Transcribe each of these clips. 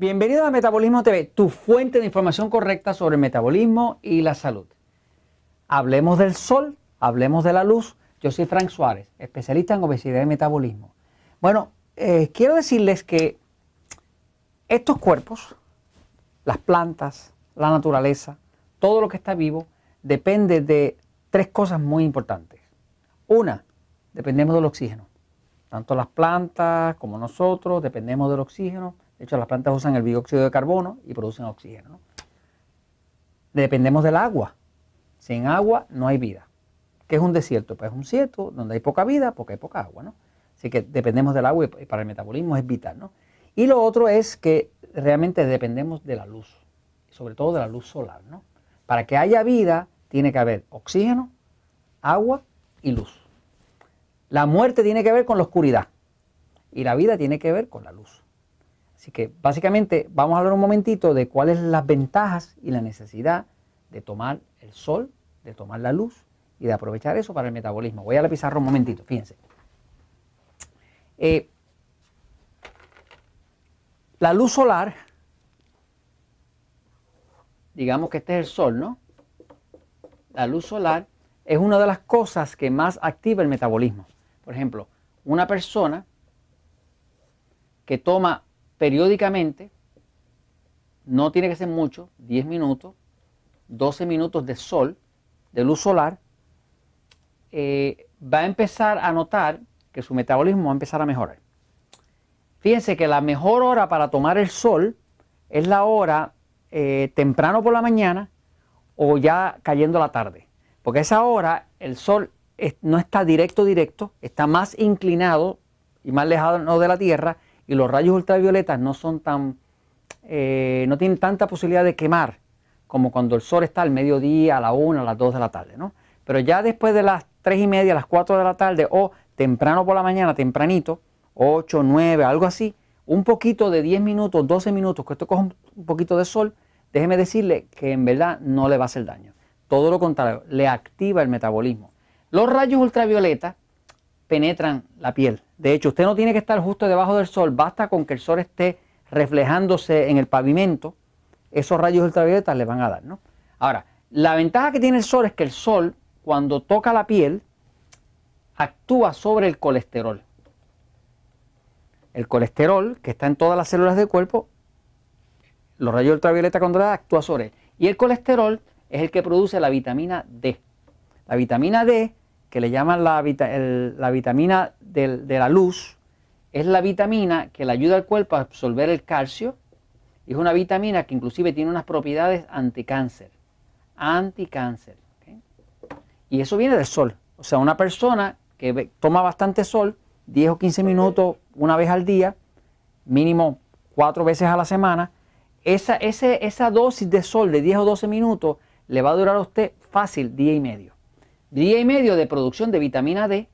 Bienvenido a Metabolismo TV, tu fuente de información correcta sobre el metabolismo y la salud. Hablemos del sol, hablemos de la luz. Yo soy Frank Suárez, especialista en obesidad y metabolismo. Bueno, eh, quiero decirles que estos cuerpos, las plantas, la naturaleza, todo lo que está vivo, depende de tres cosas muy importantes. Una, dependemos del oxígeno. Tanto las plantas como nosotros dependemos del oxígeno de hecho, las plantas usan el dióxido de carbono y producen oxígeno. Dependemos del agua. Sin agua no hay vida. ¿Qué es un desierto? Pues es un desierto donde hay poca vida porque hay poca agua. ¿no? Así que dependemos del agua y para el metabolismo es vital. ¿no? Y lo otro es que realmente dependemos de la luz, sobre todo de la luz solar. ¿no? Para que haya vida tiene que haber oxígeno, agua y luz. La muerte tiene que ver con la oscuridad y la vida tiene que ver con la luz. Así que básicamente vamos a hablar un momentito de cuáles las ventajas y la necesidad de tomar el sol, de tomar la luz y de aprovechar eso para el metabolismo. Voy a la pizarra un momentito, fíjense. Eh, la luz solar, digamos que este es el sol, ¿no? La luz solar es una de las cosas que más activa el metabolismo. Por ejemplo, una persona que toma periódicamente, no tiene que ser mucho, 10 minutos, 12 minutos de sol, de luz solar, eh, va a empezar a notar que su metabolismo va a empezar a mejorar. Fíjense que la mejor hora para tomar el sol es la hora eh, temprano por la mañana o ya cayendo la tarde. Porque a esa hora el sol no está directo, directo, está más inclinado y más lejano de la Tierra y los rayos ultravioletas no son tan, eh, no tienen tanta posibilidad de quemar como cuando el sol está al mediodía, a la 1, a las 2 de la tarde, ¿no? Pero ya después de las tres y media, a las cuatro de la tarde o temprano por la mañana, tempranito, ocho, nueve, algo así, un poquito de 10 minutos, 12 minutos, que esto coja un poquito de sol, déjeme decirle que en verdad no le va a hacer daño. Todo lo contrario, le activa el metabolismo. Los rayos ultravioletas penetran la piel, de hecho, usted no tiene que estar justo debajo del sol, basta con que el sol esté reflejándose en el pavimento, esos rayos ultravioletas le van a dar. ¿no? Ahora, la ventaja que tiene el sol es que el sol, cuando toca la piel, actúa sobre el colesterol. El colesterol, que está en todas las células del cuerpo, los rayos ultravioleta controlada actúa sobre él. Y el colesterol es el que produce la vitamina D. La vitamina D que le llaman la, la vitamina de la luz, es la vitamina que le ayuda al cuerpo a absorber el calcio. Es una vitamina que inclusive tiene unas propiedades anticáncer. Anticáncer. Y eso viene del sol. O sea, una persona que toma bastante sol, 10 o 15 minutos una vez al día, mínimo cuatro veces a la semana, esa, esa dosis de sol de 10 o 12 minutos le va a durar a usted fácil día y medio día y medio de producción de vitamina D,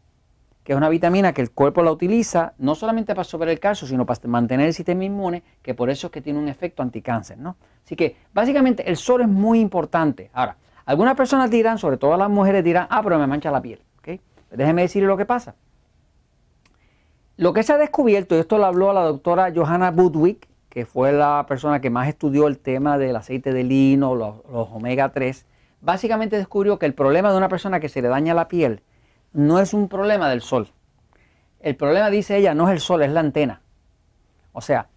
que es una vitamina que el cuerpo la utiliza no solamente para sobre el calcio, sino para mantener el sistema inmune, que por eso es que tiene un efecto anticáncer, ¿no? Así que básicamente el sol es muy importante. Ahora, algunas personas dirán, sobre todo las mujeres dirán, ah, pero me mancha la piel, ¿ok? Pues Déjenme decirles lo que pasa. Lo que se ha descubierto, y esto lo habló la doctora Johanna Budwick, que fue la persona que más estudió el tema del aceite de lino, los, los omega 3, básicamente descubrió que el problema de una persona que se le daña la piel no es un problema del sol. El problema, dice ella, no es el sol, es la antena. O sea,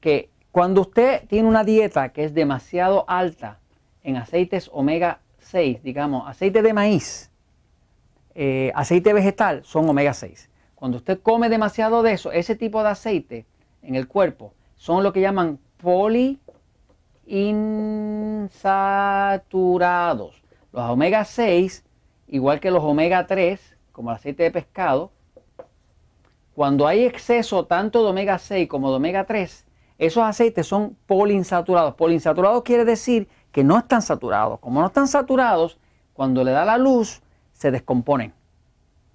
que cuando usted tiene una dieta que es demasiado alta en aceites omega 6, digamos, aceite de maíz, eh, aceite vegetal, son omega 6. Cuando usted come demasiado de eso, ese tipo de aceite en el cuerpo son lo que llaman poli insaturados. Los omega 6, igual que los omega 3, como el aceite de pescado, cuando hay exceso tanto de omega 6 como de omega 3, esos aceites son poliinsaturados. Polinsaturados quiere decir que no están saturados. Como no están saturados, cuando le da la luz, se descomponen.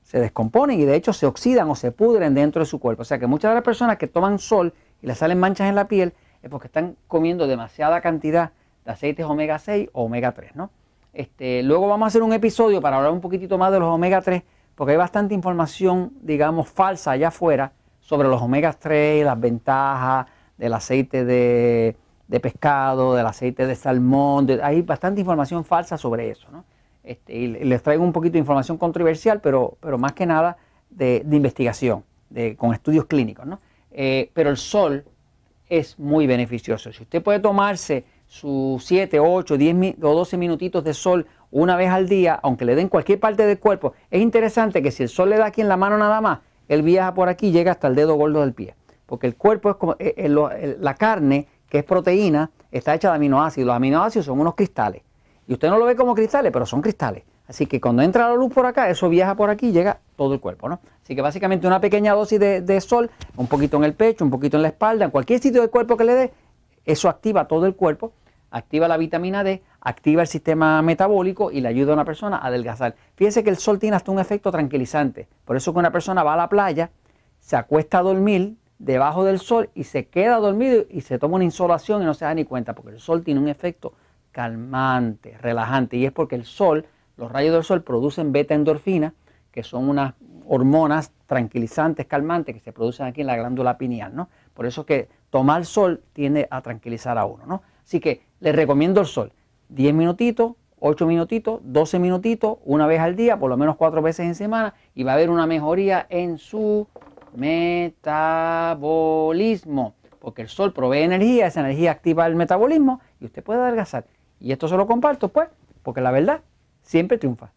Se descomponen y de hecho se oxidan o se pudren dentro de su cuerpo. O sea que muchas de las personas que toman sol y le salen manchas en la piel es porque están comiendo demasiada cantidad de aceites omega 6 o omega 3, ¿no? Este, luego vamos a hacer un episodio para hablar un poquitito más de los omega 3, porque hay bastante información, digamos, falsa allá afuera sobre los omega 3, las ventajas del aceite de, pescado, del aceite de salmón, hay bastante información falsa sobre eso, ¿no? Este, y les traigo un poquito de información controversial, pero, pero más que nada de, investigación, con estudios clínicos, ¿no? Eh, pero el sol es muy beneficioso. Si usted puede tomarse sus 7, 8, 10 o 12 minutitos de sol una vez al día, aunque le den cualquier parte del cuerpo, es interesante que si el sol le da aquí en la mano nada más, él viaja por aquí y llega hasta el dedo gordo del pie. Porque el cuerpo es como eh, eh, la carne, que es proteína, está hecha de aminoácidos. Los aminoácidos son unos cristales. Y usted no lo ve como cristales, pero son cristales. Así que cuando entra la luz por acá, eso viaja por aquí y llega todo el cuerpo, ¿no? Así que básicamente una pequeña dosis de, sol, un poquito en el pecho, un poquito en la espalda, en cualquier sitio del cuerpo que le dé, eso activa todo el cuerpo, activa la vitamina D, activa el sistema metabólico y le ayuda a una persona a adelgazar. Fíjense que el sol tiene hasta un efecto tranquilizante. Por eso que una persona va a la playa, se acuesta a dormir debajo del sol y se queda dormido y se toma una insolación y no se da ni cuenta, porque el sol tiene un efecto calmante, relajante, y es porque el sol, los rayos del sol producen beta endorfina, que son unas hormonas tranquilizantes, calmantes que se producen aquí en la glándula pineal, ¿no? Por eso que tomar sol tiende a tranquilizar a uno, ¿no? Así que les recomiendo el sol, 10 minutitos, 8 minutitos, 12 minutitos, una vez al día, por lo menos 4 veces en semana, y va a haber una mejoría en su metabolismo, porque el sol provee energía, esa energía activa el metabolismo y usted puede adelgazar. Y esto se lo comparto, pues, porque la verdad siempre triunfa.